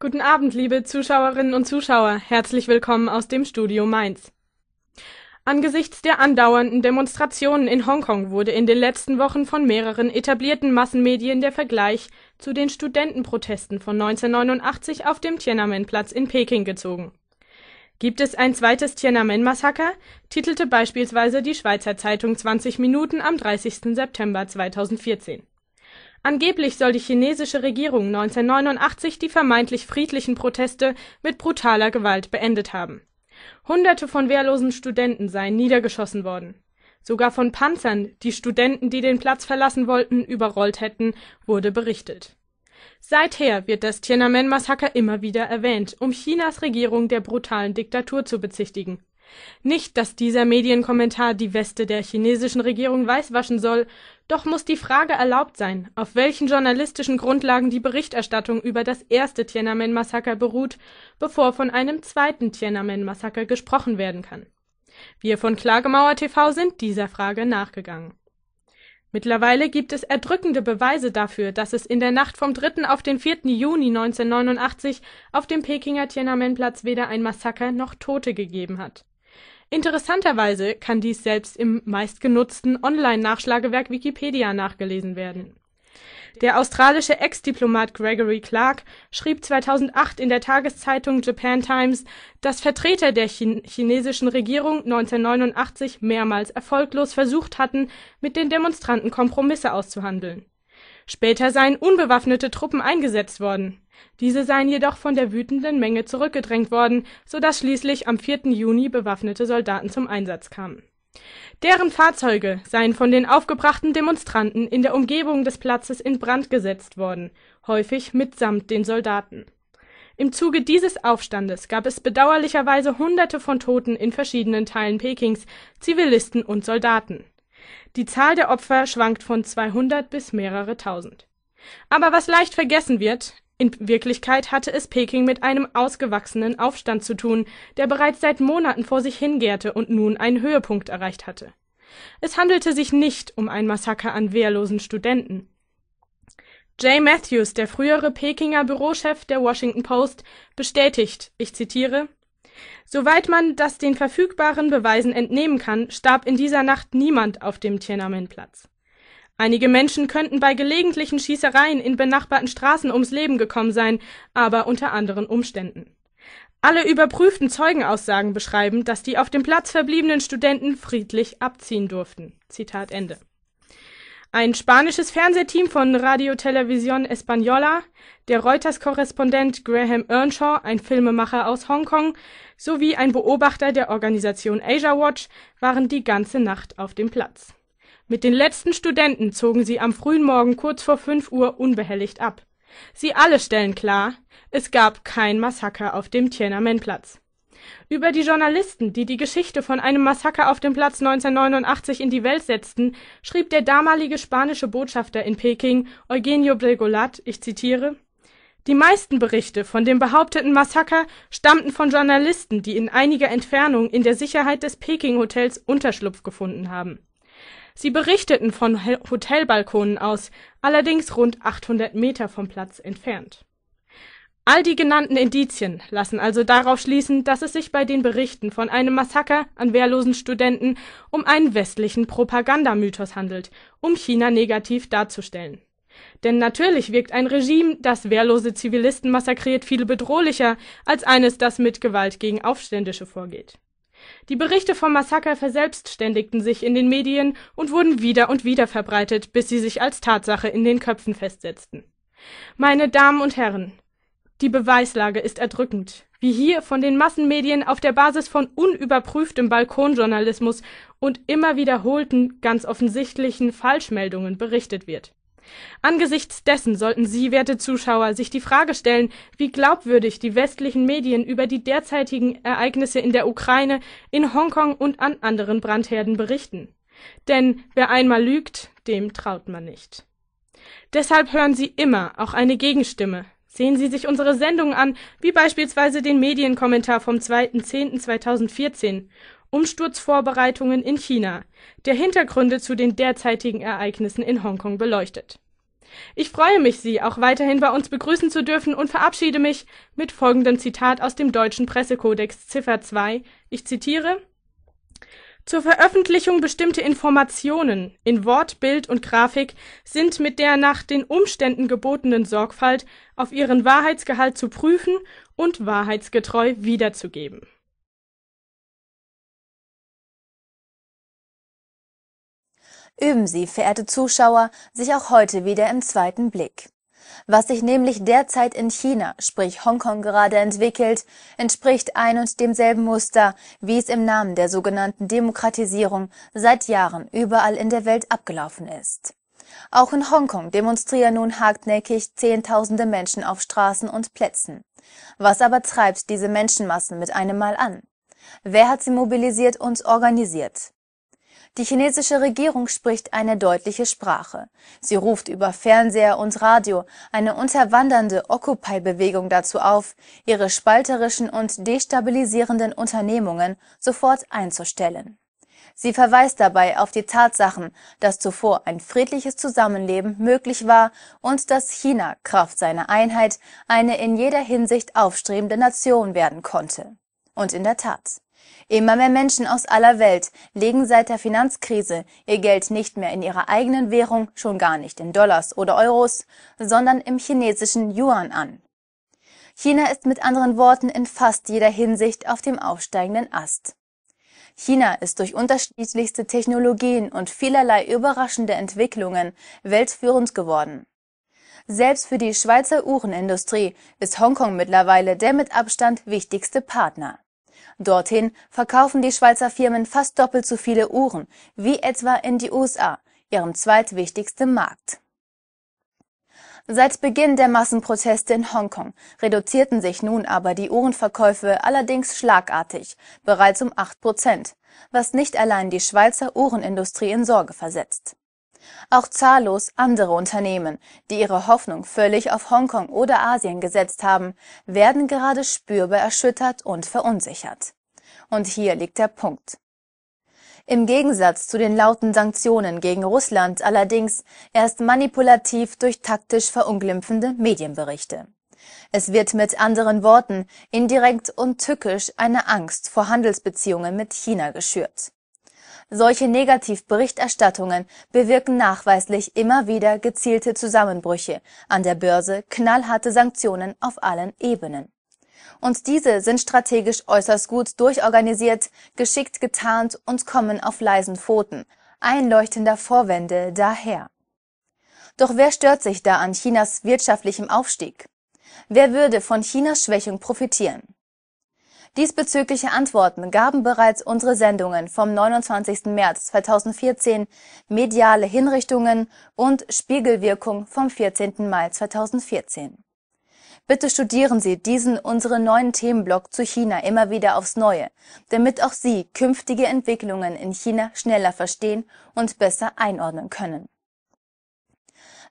Guten Abend, liebe Zuschauerinnen und Zuschauer. Herzlich willkommen aus dem Studio Mainz. Angesichts der andauernden Demonstrationen in Hongkong wurde in den letzten Wochen von mehreren etablierten Massenmedien der Vergleich zu den Studentenprotesten von 1989 auf dem Tiananmenplatz in Peking gezogen. Gibt es ein zweites Tiananmen-Massaker? titelte beispielsweise die Schweizer Zeitung 20 Minuten am 30. September 2014. Angeblich soll die chinesische Regierung 1989 die vermeintlich friedlichen Proteste mit brutaler Gewalt beendet haben. Hunderte von wehrlosen Studenten seien niedergeschossen worden. Sogar von Panzern, die Studenten, die den Platz verlassen wollten, überrollt hätten, wurde berichtet. Seither wird das Tiananmen-Massaker immer wieder erwähnt, um Chinas Regierung der brutalen Diktatur zu bezichtigen nicht, dass dieser Medienkommentar die Weste der chinesischen Regierung weißwaschen soll, doch muss die Frage erlaubt sein, auf welchen journalistischen Grundlagen die Berichterstattung über das erste Tiananmen-Massaker beruht, bevor von einem zweiten Tiananmen-Massaker gesprochen werden kann. Wir von Klagemauer TV sind dieser Frage nachgegangen. Mittlerweile gibt es erdrückende Beweise dafür, dass es in der Nacht vom 3. auf den 4. Juni 1989 auf dem Pekinger Tiananmenplatz weder ein Massaker noch Tote gegeben hat Interessanterweise kann dies selbst im meistgenutzten Online-Nachschlagewerk Wikipedia nachgelesen werden. Der australische Ex-Diplomat Gregory Clark schrieb 2008 in der Tageszeitung Japan Times, dass Vertreter der chinesischen Regierung 1989 mehrmals erfolglos versucht hatten, mit den Demonstranten Kompromisse auszuhandeln Später seien unbewaffnete Truppen eingesetzt worden. Diese seien jedoch von der wütenden Menge zurückgedrängt worden, so dass schließlich am 4. Juni bewaffnete Soldaten zum Einsatz kamen. Deren Fahrzeuge seien von den aufgebrachten Demonstranten in der Umgebung des Platzes in Brand gesetzt worden, häufig mitsamt den Soldaten. Im Zuge dieses Aufstandes gab es bedauerlicherweise Hunderte von Toten in verschiedenen Teilen Pekings, Zivilisten und Soldaten die Zahl der Opfer schwankt von 200 bis mehrere Tausend. Aber was leicht vergessen wird, in Wirklichkeit hatte es Peking mit einem ausgewachsenen Aufstand zu tun, der bereits seit Monaten vor sich hingärte und nun einen Höhepunkt erreicht hatte. Es handelte sich nicht um ein Massaker an wehrlosen Studenten. Jay Matthews, der frühere Pekinger Bürochef der Washington Post, bestätigt, ich zitiere, Soweit man das den verfügbaren Beweisen entnehmen kann, starb in dieser Nacht niemand auf dem Tienanmenplatz. Einige Menschen könnten bei gelegentlichen Schießereien in benachbarten Straßen ums Leben gekommen sein, aber unter anderen Umständen. Alle überprüften Zeugenaussagen beschreiben, dass die auf dem Platz verbliebenen Studenten friedlich abziehen durften. Zitat Ende ein spanisches Fernsehteam von Radio Televisión Española, der Reuters-Korrespondent Graham Earnshaw, ein Filmemacher aus Hongkong, sowie ein Beobachter der Organisation Asia Watch waren die ganze Nacht auf dem Platz. Mit den letzten Studenten zogen sie am frühen Morgen kurz vor fünf Uhr unbehelligt ab. Sie alle stellen klar, es gab kein Massaker auf dem Tiananmen-Platz. Über die Journalisten, die die Geschichte von einem Massaker auf dem Platz 1989 in die Welt setzten, schrieb der damalige spanische Botschafter in Peking, Eugenio Bregolat, ich zitiere: „ Die meisten Berichte von dem behaupteten Massaker stammten von Journalisten, die in einiger Entfernung in der Sicherheit des Peking-Hotels Unterschlupf gefunden haben. Sie berichteten von Hotelbalkonen aus, allerdings rund 800 Meter vom Platz entfernt All die genannten Indizien lassen also darauf schließen, dass es sich bei den Berichten von einem Massaker an wehrlosen Studenten um einen westlichen Propagandamythos handelt, um China negativ darzustellen. Denn natürlich wirkt ein Regime, das wehrlose Zivilisten massakriert, viel bedrohlicher als eines, das mit Gewalt gegen Aufständische vorgeht. Die Berichte vom Massaker verselbstständigten sich in den Medien und wurden wieder und wieder verbreitet, bis sie sich als Tatsache in den Köpfen festsetzten. Meine Damen und Herren, die Beweislage ist erdrückend, wie hier von den Massenmedien auf der Basis von unüberprüftem Balkonjournalismus und immer wiederholten, ganz offensichtlichen Falschmeldungen berichtet wird. Angesichts dessen sollten Sie, werte Zuschauer, sich die Frage stellen, wie glaubwürdig die westlichen Medien über die derzeitigen Ereignisse in der Ukraine, in Hongkong und an anderen Brandherden berichten. Denn wer einmal lügt, dem traut man nicht. Deshalb hören Sie immer auch eine Gegenstimme, Sehen Sie sich unsere Sendungen an, wie beispielsweise den Medienkommentar vom 2.10.2014 Umsturzvorbereitungen in China, der Hintergründe zu den derzeitigen Ereignissen in Hongkong beleuchtet. Ich freue mich, Sie auch weiterhin bei uns begrüßen zu dürfen und verabschiede mich mit folgendem Zitat aus dem deutschen Pressekodex Ziffer 2. Ich zitiere zur Veröffentlichung bestimmte Informationen in Wort, Bild und Grafik sind mit der nach den Umständen gebotenen Sorgfalt auf ihren Wahrheitsgehalt zu prüfen und wahrheitsgetreu wiederzugeben Üben Sie, verehrte Zuschauer, sich auch heute wieder im zweiten Blick was sich nämlich derzeit in China, sprich Hongkong, gerade entwickelt, entspricht ein und demselben Muster, wie es im Namen der sogenannten Demokratisierung seit Jahren überall in der Welt abgelaufen ist. Auch in Hongkong demonstrieren nun hartnäckig Zehntausende Menschen auf Straßen und Plätzen. Was aber treibt diese Menschenmassen mit einem Mal an? Wer hat sie mobilisiert und organisiert? Die chinesische Regierung spricht eine deutliche Sprache. Sie ruft über Fernseher und Radio eine unterwandernde Occupy-Bewegung dazu auf, ihre spalterischen und destabilisierenden Unternehmungen sofort einzustellen. Sie verweist dabei auf die Tatsachen, dass zuvor ein friedliches Zusammenleben möglich war und dass China Kraft seiner Einheit eine in jeder Hinsicht aufstrebende Nation werden konnte. Und in der Tat. Immer mehr Menschen aus aller Welt legen seit der Finanzkrise ihr Geld nicht mehr in ihrer eigenen Währung, schon gar nicht in Dollars oder Euros, sondern im chinesischen Yuan an. China ist mit anderen Worten in fast jeder Hinsicht auf dem aufsteigenden Ast. China ist durch unterschiedlichste Technologien und vielerlei überraschende Entwicklungen weltführend geworden. Selbst für die Schweizer Uhrenindustrie ist Hongkong mittlerweile der mit Abstand wichtigste Partner. Dorthin verkaufen die Schweizer Firmen fast doppelt so viele Uhren wie etwa in die USA, ihrem zweitwichtigsten Markt. Seit Beginn der Massenproteste in Hongkong reduzierten sich nun aber die Uhrenverkäufe allerdings schlagartig, bereits um acht Prozent, was nicht allein die Schweizer Uhrenindustrie in Sorge versetzt auch zahllos andere Unternehmen, die ihre Hoffnung völlig auf Hongkong oder Asien gesetzt haben, werden gerade spürbar erschüttert und verunsichert. Und hier liegt der Punkt. Im Gegensatz zu den lauten Sanktionen gegen Russland allerdings erst manipulativ durch taktisch verunglimpfende Medienberichte. Es wird mit anderen Worten indirekt und tückisch eine Angst vor Handelsbeziehungen mit China geschürt. Solche Negativberichterstattungen bewirken nachweislich immer wieder gezielte Zusammenbrüche, an der Börse knallharte Sanktionen auf allen Ebenen. Und diese sind strategisch äußerst gut durchorganisiert, geschickt getarnt und kommen auf leisen Pfoten, einleuchtender Vorwände daher. Doch wer stört sich da an Chinas wirtschaftlichem Aufstieg? Wer würde von Chinas Schwächung profitieren? Diesbezügliche Antworten gaben bereits unsere Sendungen vom 29. März 2014 Mediale Hinrichtungen und Spiegelwirkung vom 14. Mai 2014. Bitte studieren Sie diesen unseren neuen Themenblock zu China immer wieder aufs Neue, damit auch Sie künftige Entwicklungen in China schneller verstehen und besser einordnen können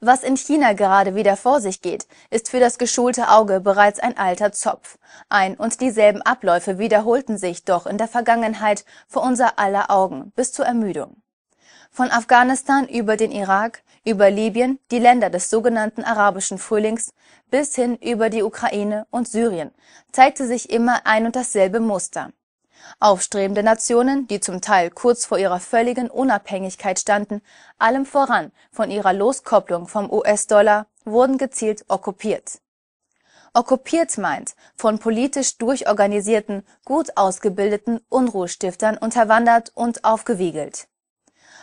was in China gerade wieder vor sich geht, ist für das geschulte Auge bereits ein alter Zopf. Ein und dieselben Abläufe wiederholten sich doch in der Vergangenheit vor unser aller Augen bis zur Ermüdung. Von Afghanistan über den Irak, über Libyen, die Länder des sogenannten arabischen Frühlings, bis hin über die Ukraine und Syrien zeigte sich immer ein und dasselbe Muster. Aufstrebende Nationen, die zum Teil kurz vor ihrer völligen Unabhängigkeit standen, allem voran von ihrer Loskopplung vom US-Dollar, wurden gezielt okkupiert. Okkupiert meint von politisch durchorganisierten, gut ausgebildeten Unruhestiftern unterwandert und aufgewiegelt.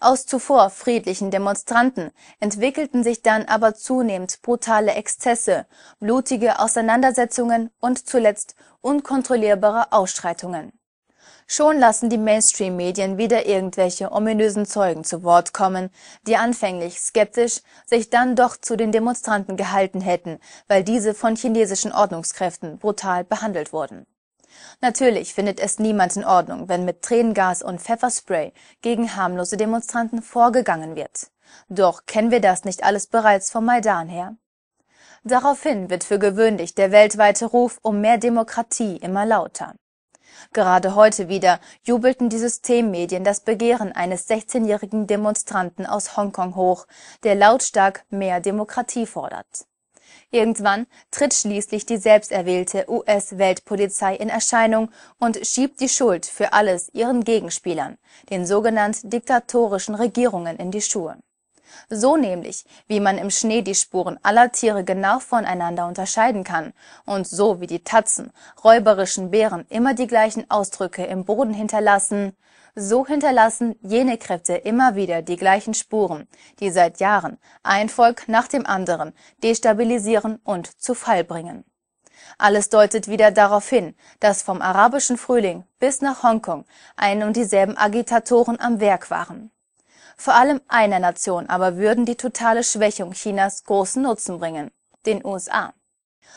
Aus zuvor friedlichen Demonstranten entwickelten sich dann aber zunehmend brutale Exzesse, blutige Auseinandersetzungen und zuletzt unkontrollierbare Ausschreitungen Schon lassen die Mainstream-Medien wieder irgendwelche ominösen Zeugen zu Wort kommen, die anfänglich skeptisch, sich dann doch zu den Demonstranten gehalten hätten, weil diese von chinesischen Ordnungskräften brutal behandelt wurden. Natürlich findet es niemand in Ordnung, wenn mit Tränengas und Pfefferspray gegen harmlose Demonstranten vorgegangen wird. Doch kennen wir das nicht alles bereits vom Maidan her? Daraufhin wird für gewöhnlich der weltweite Ruf um mehr Demokratie immer lauter. Gerade heute wieder jubelten die Systemmedien das Begehren eines 16-jährigen Demonstranten aus Hongkong hoch, der lautstark mehr Demokratie fordert. Irgendwann tritt schließlich die selbsterwählte US-Weltpolizei in Erscheinung und schiebt die Schuld für alles ihren Gegenspielern, den sogenannt diktatorischen Regierungen in die Schuhe so nämlich, wie man im Schnee die Spuren aller Tiere genau voneinander unterscheiden kann und so wie die Tatzen räuberischen Bären immer die gleichen Ausdrücke im Boden hinterlassen, so hinterlassen jene Kräfte immer wieder die gleichen Spuren, die seit Jahren ein Volk nach dem anderen destabilisieren und zu Fall bringen. Alles deutet wieder darauf hin, dass vom arabischen Frühling bis nach Hongkong ein und dieselben Agitatoren am Werk waren vor allem einer Nation aber würden die totale Schwächung Chinas großen Nutzen bringen: den USA.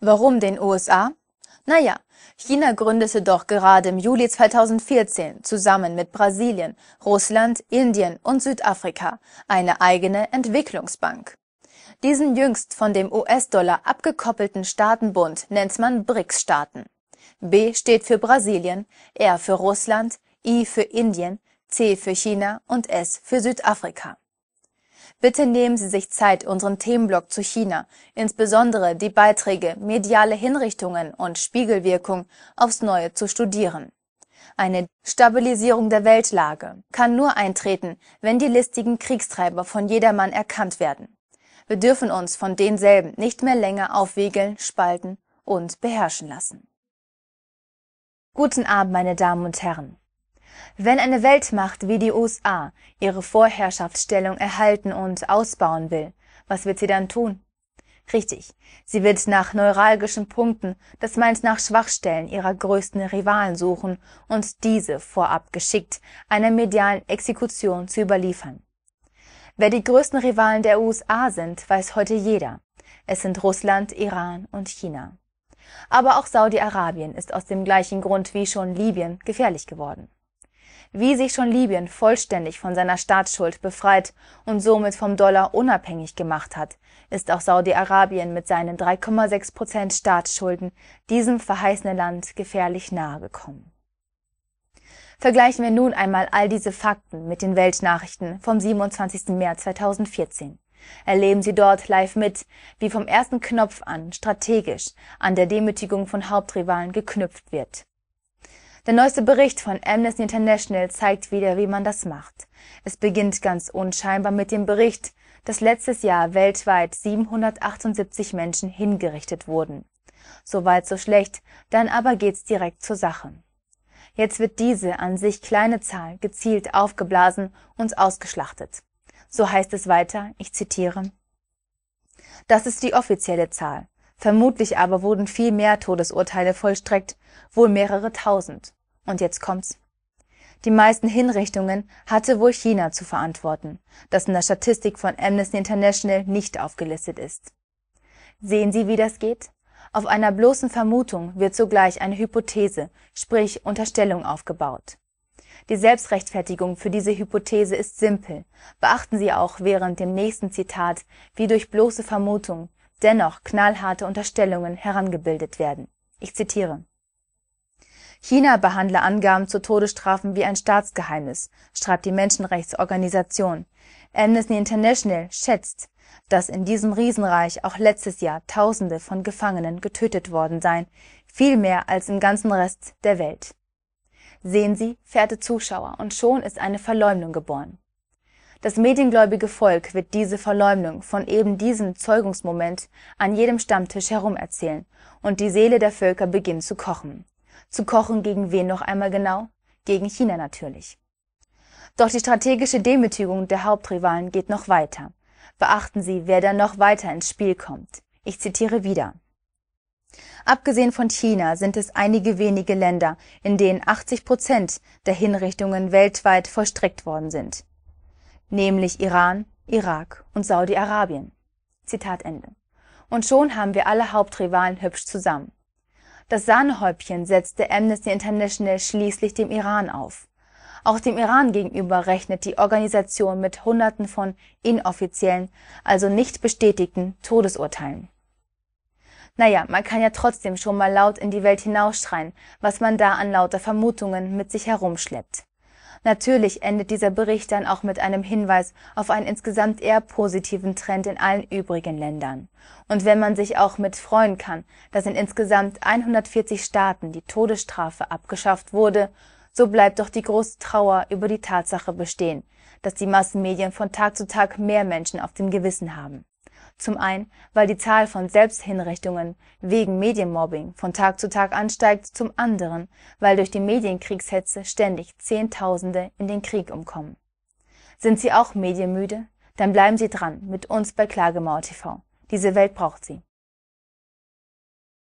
Warum den USA? Naja, China gründete doch gerade im Juli 2014 zusammen mit Brasilien, Russland, Indien und Südafrika eine eigene Entwicklungsbank. Diesen jüngst von dem US-Dollar abgekoppelten Staatenbund nennt man BRICS-Staaten. B steht für Brasilien, R für Russland, I für Indien C für China und S für Südafrika. Bitte nehmen Sie sich Zeit, unseren Themenblock zu China, insbesondere die Beiträge Mediale Hinrichtungen und Spiegelwirkung, aufs Neue zu studieren. Eine Stabilisierung der Weltlage kann nur eintreten, wenn die listigen Kriegstreiber von jedermann erkannt werden. Wir dürfen uns von denselben nicht mehr länger aufwiegeln, spalten und beherrschen lassen. Guten Abend, meine Damen und Herren. Wenn eine Weltmacht wie die USA ihre Vorherrschaftsstellung erhalten und ausbauen will, was wird sie dann tun? Richtig, sie wird nach neuralgischen Punkten, das meint nach Schwachstellen ihrer größten Rivalen suchen und diese vorab geschickt einer medialen Exekution zu überliefern. Wer die größten Rivalen der USA sind, weiß heute jeder. Es sind Russland, Iran und China. Aber auch Saudi-Arabien ist aus dem gleichen Grund wie schon Libyen gefährlich geworden wie sich schon Libyen vollständig von seiner Staatsschuld befreit und somit vom Dollar unabhängig gemacht hat, ist auch Saudi-Arabien mit seinen 3,6 Prozent Staatsschulden diesem verheißenen Land gefährlich nahe gekommen. Vergleichen wir nun einmal all diese Fakten mit den Weltnachrichten vom 27. März 2014. Erleben Sie dort live mit, wie vom ersten Knopf an strategisch an der Demütigung von Hauptrivalen geknüpft wird der neueste Bericht von Amnesty International zeigt wieder, wie man das macht. Es beginnt ganz unscheinbar mit dem Bericht, dass letztes Jahr weltweit 778 Menschen hingerichtet wurden. Soweit so schlecht, dann aber geht's direkt zur Sache. Jetzt wird diese an sich kleine Zahl gezielt aufgeblasen und ausgeschlachtet. So heißt es weiter, ich zitiere. Das ist die offizielle Zahl. Vermutlich aber wurden viel mehr Todesurteile vollstreckt, wohl mehrere tausend. Und jetzt kommt's. Die meisten Hinrichtungen hatte wohl China zu verantworten, das in der Statistik von Amnesty International nicht aufgelistet ist. Sehen Sie, wie das geht? Auf einer bloßen Vermutung wird sogleich eine Hypothese, sprich Unterstellung aufgebaut. Die Selbstrechtfertigung für diese Hypothese ist simpel. Beachten Sie auch während dem nächsten Zitat, wie durch bloße Vermutung dennoch knallharte Unterstellungen herangebildet werden. Ich zitiere China behandle Angaben zu Todesstrafen wie ein Staatsgeheimnis, schreibt die Menschenrechtsorganisation. Amnesty International schätzt, dass in diesem Riesenreich auch letztes Jahr Tausende von Gefangenen getötet worden seien, viel mehr als im ganzen Rest der Welt. Sehen Sie, verehrte Zuschauer, und schon ist eine Verleumdung geboren das mediengläubige Volk wird diese Verleumdung von eben diesem Zeugungsmoment an jedem Stammtisch herum erzählen und die Seele der Völker beginnt zu kochen. Zu kochen gegen wen noch einmal genau? Gegen China natürlich. Doch die strategische Demütigung der Hauptrivalen geht noch weiter. Beachten Sie, wer da noch weiter ins Spiel kommt. Ich zitiere wieder. Abgesehen von China sind es einige wenige Länder, in denen 80 Prozent der Hinrichtungen weltweit vollstreckt worden sind nämlich Iran, Irak und Saudi-Arabien. Zitat Ende. Und schon haben wir alle Hauptrivalen hübsch zusammen. Das Sahnehäubchen setzte Amnesty International schließlich dem Iran auf. Auch dem Iran gegenüber rechnet die Organisation mit Hunderten von inoffiziellen, also nicht bestätigten Todesurteilen. Naja, man kann ja trotzdem schon mal laut in die Welt hinausschreien, was man da an lauter Vermutungen mit sich herumschleppt Natürlich endet dieser Bericht dann auch mit einem Hinweis auf einen insgesamt eher positiven Trend in allen übrigen Ländern. Und wenn man sich auch mit freuen kann, dass in insgesamt 140 Staaten die Todesstrafe abgeschafft wurde, so bleibt doch die große Trauer über die Tatsache bestehen, dass die Massenmedien von Tag zu Tag mehr Menschen auf dem Gewissen haben zum einen, weil die Zahl von Selbsthinrichtungen wegen Medienmobbing von Tag zu Tag ansteigt, zum anderen, weil durch die Medienkriegshetze ständig Zehntausende in den Krieg umkommen. Sind Sie auch medienmüde? Dann bleiben Sie dran mit uns bei Klagemauer TV. Diese Welt braucht Sie.